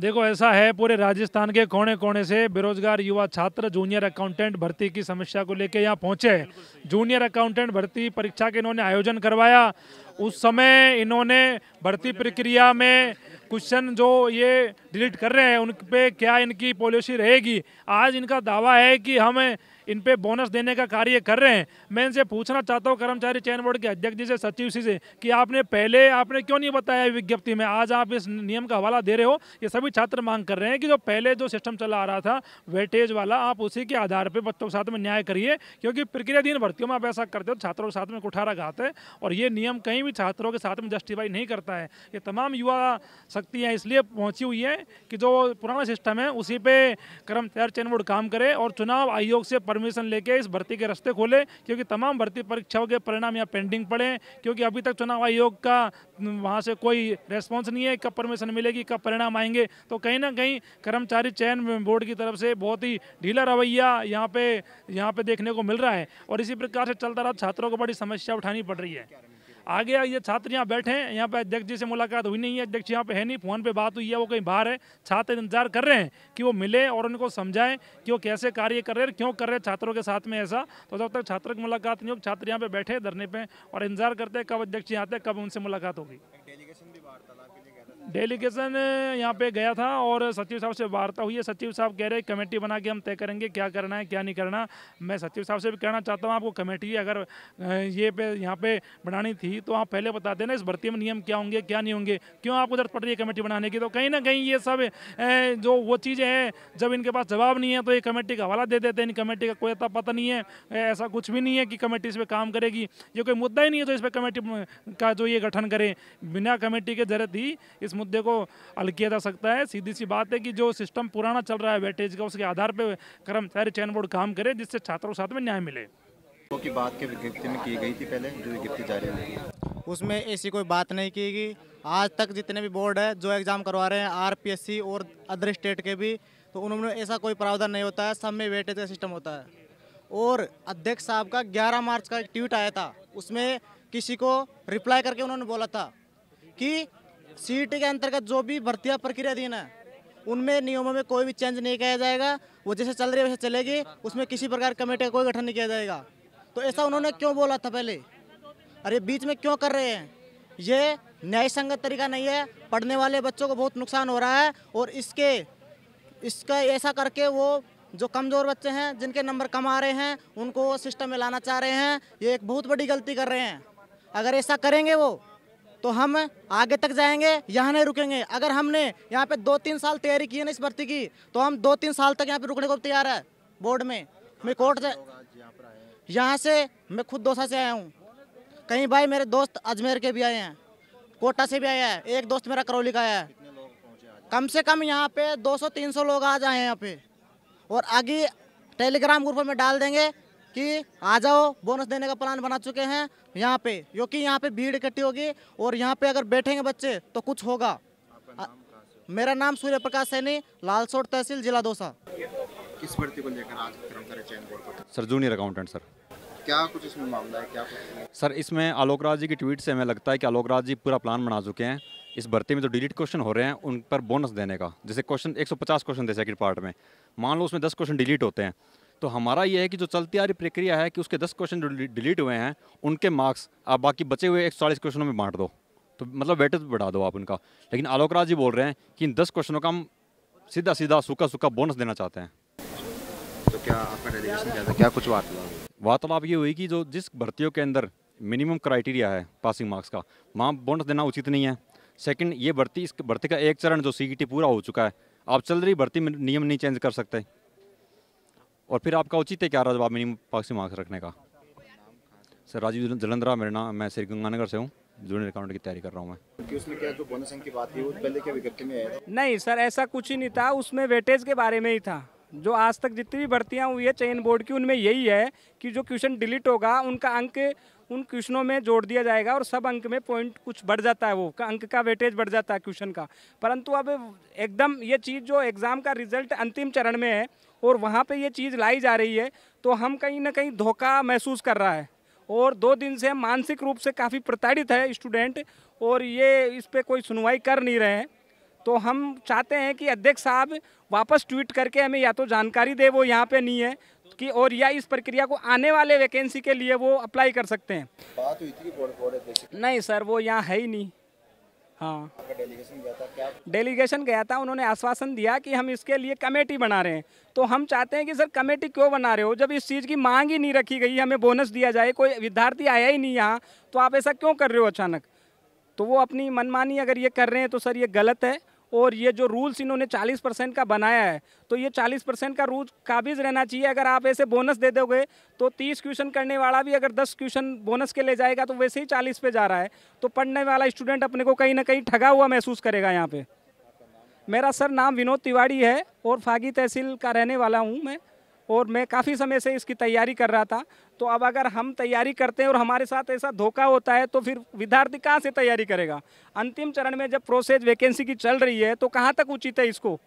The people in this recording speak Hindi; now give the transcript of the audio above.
देखो ऐसा है पूरे राजस्थान के कोने कोने से बेरोजगार युवा छात्र जूनियर अकाउंटेंट भर्ती की समस्या को लेकर यहाँ पहुँचे जूनियर अकाउंटेंट भर्ती परीक्षा के इन्होंने आयोजन करवाया उस समय इन्होंने भर्ती प्रक्रिया में क्वेश्चन जो ये डिलीट कर रहे हैं उन पर क्या इनकी पॉलिसी रहेगी आज इनका दावा है कि हम इन पे बोनस देने का कार्य कर रहे हैं मैं इनसे पूछना चाहता हूँ कर्मचारी चयन बोर्ड के अध्यक्ष जी से सचिव जी से कि आपने पहले आपने क्यों नहीं बताया विज्ञप्ति में आज आप इस नियम का हवाला दे रहे हो ये सभी छात्र मांग कर रहे हैं कि जो पहले जो सिस्टम चला आ रहा था वेटेज वाला आप उसी के आधार पर बच्चों के साथ में न्याय करिए क्योंकि प्रक्रियाधीन भर्तियों में आप ऐसा करते हो छात्रों के साथ में कुठारा घाते और ये नियम कहीं भी छात्रों के साथ में जस्टिफाई नहीं करता है ये तमाम युवा शक्तियाँ इसलिए पहुँची हुई हैं कि जो पुराना सिस्टम है उसी पे कर्मचारी चयन बोर्ड काम करे और चुनाव आयोग से परमिशन लेके इस भर्ती के रास्ते खोले क्योंकि तमाम भर्ती परीक्षाओं के परिणाम यहाँ पेंडिंग पड़े क्योंकि अभी तक चुनाव आयोग का वहाँ से कोई रेस्पॉन्स नहीं है कब परमिशन मिलेगी कब परिणाम आएंगे तो कहीं ना कहीं कर्मचारी चयन बोर्ड की तरफ से बहुत ही ढीला रवैया यहाँ पे यहाँ पे देखने को मिल रहा है और इसी प्रकार से चलता रहा छात्रों को बड़ी समस्या उठानी पड़ रही है आगे ये छात्र यहाँ बैठे हैं यहाँ पे अध्यक्ष जी से मुलाकात हुई नहीं है अध्यक्ष यहाँ पे है नहीं फ़ोन पे बात हुई है वो कहीं बाहर है छात्र इंतजार कर रहे हैं कि वो मिले और उनको समझाएं कि वो कैसे कार्य कर रहे हैं क्यों कर रहे हैं छात्रों के साथ में ऐसा तो जब तक छात्र की मुलाकात नहीं हो छात्र यहाँ पर बैठे धरने पर और इंतजार करते हैं कब अध्यक्ष यहाँ आते हैं कब उनसे मुलाकात होगी डेलीगेशन यहाँ पे गया था और सचिव साहब से वार्ता हुई है सचिव साहब कह रहे हैं कमेटी बना के हम तय करेंगे क्या करना है क्या नहीं करना मैं सचिव साहब से भी कहना चाहता हूँ आपको कमेटी अगर ये पे यहाँ पे बनानी थी तो आप पहले बता देना इस भर्ती में नियम क्या होंगे क्या नहीं होंगे क्यों आपको जरूरत पड़ रही है कमेटी बनाने की तो कहीं ना कहीं ये सब जो वो चीज़ें हैं जब इनके पास जवाब नहीं है तो ये कमेटी का हवाला दे देते हैं इन कमेटी का कोई पता नहीं है ऐसा कुछ भी नहीं है कि कमेटी इस पर काम करेगी ये कोई मुद्दा ही नहीं है जो इस पर कमेटी का जो ये गठन करें बिना कमेटी के जरूरत ही इस मुद्दे को हल किया जा सकता है सीधी सी बात है कि जो सिस्टम पुराना चल रहा है वेटेज का उसके आधार पर कर्मचारी चयन बोर्ड काम करे जिससे छात्रों के साथ में न्याय मिले की बात के विज्ञप्ति में की गई थी पहले जो विज्ञप्ति जारी हुई उसमें ऐसी कोई बात नहीं की गई आज तक जितने भी बोर्ड है जो एग्ज़ाम करवा रहे हैं आरपीएससी और अदर स्टेट के भी तो उन्होंने ऐसा कोई प्रावधान नहीं होता है सब में वेटेज का सिस्टम होता है और अध्यक्ष साहब का 11 मार्च का एक ट्वीट आया था उसमें किसी को रिप्लाई करके उन्होंने बोला था कि सीट के अंतर्गत जो भी भर्तियाँ प्रक्रियाधीन है उनमें नियमों में कोई भी चेंज नहीं किया जाएगा वो जैसे चल रही है वैसे चलेगी उसमें किसी प्रकार कमेटी का कोई गठन नहीं किया जाएगा तो ऐसा उन्होंने क्यों बोला था पहले अरे बीच में क्यों कर रहे हैं ये न्याय संगत तरीका नहीं है पढ़ने वाले बच्चों को बहुत नुकसान हो रहा है और इसके इसका ऐसा करके वो जो कमज़ोर बच्चे हैं जिनके नंबर कम आ रहे हैं उनको सिस्टम में लाना चाह रहे हैं ये एक बहुत बड़ी गलती कर रहे हैं अगर ऐसा करेंगे वो तो हम आगे तक जाएंगे यहाँ नहीं रुकेंगे अगर हमने यहाँ पे दो तीन साल तैयारी की है ना इस भर्ती की तो हम दो तीन साल तक यहाँ पे रुकने को तैयार है बोर्ड में मैं कोर्ट से यहाँ से मैं खुद दोसा से आया हूँ कहीं भाई मेरे दोस्त अजमेर के भी आए हैं कोटा से भी आया है एक दोस्त मेरा करौली का आया है कम से कम यहाँ पे 200-300 लोग आज आए हैं यहाँ पे और आगे टेलीग्राम ग्रुप में डाल देंगे कि आ जाओ बोनस देने का प्लान बना चुके हैं यहाँ पे क्योंकि यहाँ पे भीड़ इकट्ठी होगी और यहाँ पे अगर बैठेंगे बच्चे तो कुछ होगा नाम मेरा नाम सूर्य प्रकाश सैनी लालसोट तहसील जिला दोसा किस भर्ती को लेकर आज सर जूनियर अकाउंटेंट सर क्या कुछ इसमें मामला है क्या कुछ सर इसमें आलोक राज जी की ट्वीट से हमें लगता है कि आलोक राज जी पूरा प्लान बना चुके हैं इस भर्ती में जो डिलीट क्वेश्चन हो रहे हैं उन पर बोनस देने का जैसे क्वेश्चन 150 क्वेश्चन दे सेकंड पार्ट में मान लो उसमें 10 क्वेश्चन डिलीट होते हैं तो हमारा ये है कि जो चलती आ रही प्रक्रिया है कि उसके दस क्वेश्चन डिलीट हुए हैं उनके मार्क्स आप बाकी बचे हुए एक क्वेश्चनों में बांट दो तो मतलब वेटेज बढ़ा दो आप उनका लेकिन आलोक राज जी बोल रहे हैं कि इन दस क्वेश्चनों का हम सीधा सीधा सूखा सूखा बोनस देना चाहते हैं तो क्या आपका डेलीगेशन था क्या कुछ वार्तालाप वार्तालाप ये हुई कि जो जिस भर्तियों के अंदर मिनिमम क्राइटेरिया है पासिंग मार्क्स का वहाँ बोनस देना उचित नहीं है सेकंड ये भर्ती इस भर्ती का एक चरण जो सीईटी e पूरा हो चुका है आप चल रही भर्ती में नियम नहीं चेंज कर सकते और फिर आपका उचित है क्या रहा जवाब मिनिमम पास मार्क्स रखने का सर राजीव जलंधरा मेरा नाम मैं श्री गंगानगर से हूँ जूनियर अकाउंट की तैयारी कर रहा हूँ मैं उसमें क्या जो बोनस की बात थी वो पहले क्या विज्ञप्ति में आया नहीं सर ऐसा कुछ ही नहीं था उसमें वेटेज के बारे में ही था जो आज तक जितनी भी भर्तियाँ हुई है चयन बोर्ड की उनमें यही है कि जो क्वेश्चन डिलीट होगा उनका अंक उन क्वेश्चनों में जोड़ दिया जाएगा और सब अंक में पॉइंट कुछ बढ़ जाता है वो अंक का वेटेज बढ़ जाता है क्वेश्चन का परंतु अब एकदम ये चीज़ जो एग्ज़ाम का रिजल्ट अंतिम चरण में है और वहाँ पे ये चीज़ लाई जा रही है तो हम कहीं ना कहीं धोखा महसूस कर रहा है और दो दिन से मानसिक रूप से काफ़ी प्रताड़ित है स्टूडेंट और ये इस पर कोई सुनवाई कर नहीं रहे हैं तो हम चाहते हैं कि अध्यक्ष साहब वापस ट्वीट करके हमें या तो जानकारी दे वो यहाँ पे नहीं है कि और या इस प्रक्रिया को आने वाले वैकेंसी के लिए वो अप्लाई कर सकते हैं बात हुई थी नहीं सर वो यहाँ है ही नहीं हाँ डेलीगेशन गया था क्या डेलीगेशन गया था उन्होंने आश्वासन दिया कि हम इसके लिए कमेटी बना रहे हैं तो हम चाहते हैं कि सर कमेटी क्यों बना रहे हो जब इस चीज़ की मांग ही नहीं रखी गई हमें बोनस दिया जाए कोई विद्यार्थी आया ही नहीं यहाँ तो आप ऐसा क्यों कर रहे हो अचानक तो वो अपनी मनमानी अगर ये कर रहे हैं तो सर ये गलत है और ये जो रूल्स इन्होंने 40 परसेंट का बनाया है तो ये 40 परसेंट का रूल काबिज रहना चाहिए अगर आप ऐसे बोनस दे दोगे तो 30 क्वेश्चन करने वाला भी अगर 10 क्वेश्चन बोनस के ले जाएगा तो वैसे ही 40 पे जा रहा है तो पढ़ने वाला स्टूडेंट अपने को कहीं ना कहीं ठगा हुआ महसूस करेगा यहाँ पर मेरा सर नाम विनोद तिवाड़ी है और फागी तहसील का रहने वाला हूँ मैं और मैं काफ़ी समय से इसकी तैयारी कर रहा था तो अब अगर हम तैयारी करते हैं और हमारे साथ ऐसा धोखा होता है तो फिर विद्यार्थी कहाँ से तैयारी करेगा अंतिम चरण में जब प्रोसेस वैकेंसी की चल रही है तो कहाँ तक उचित है इसको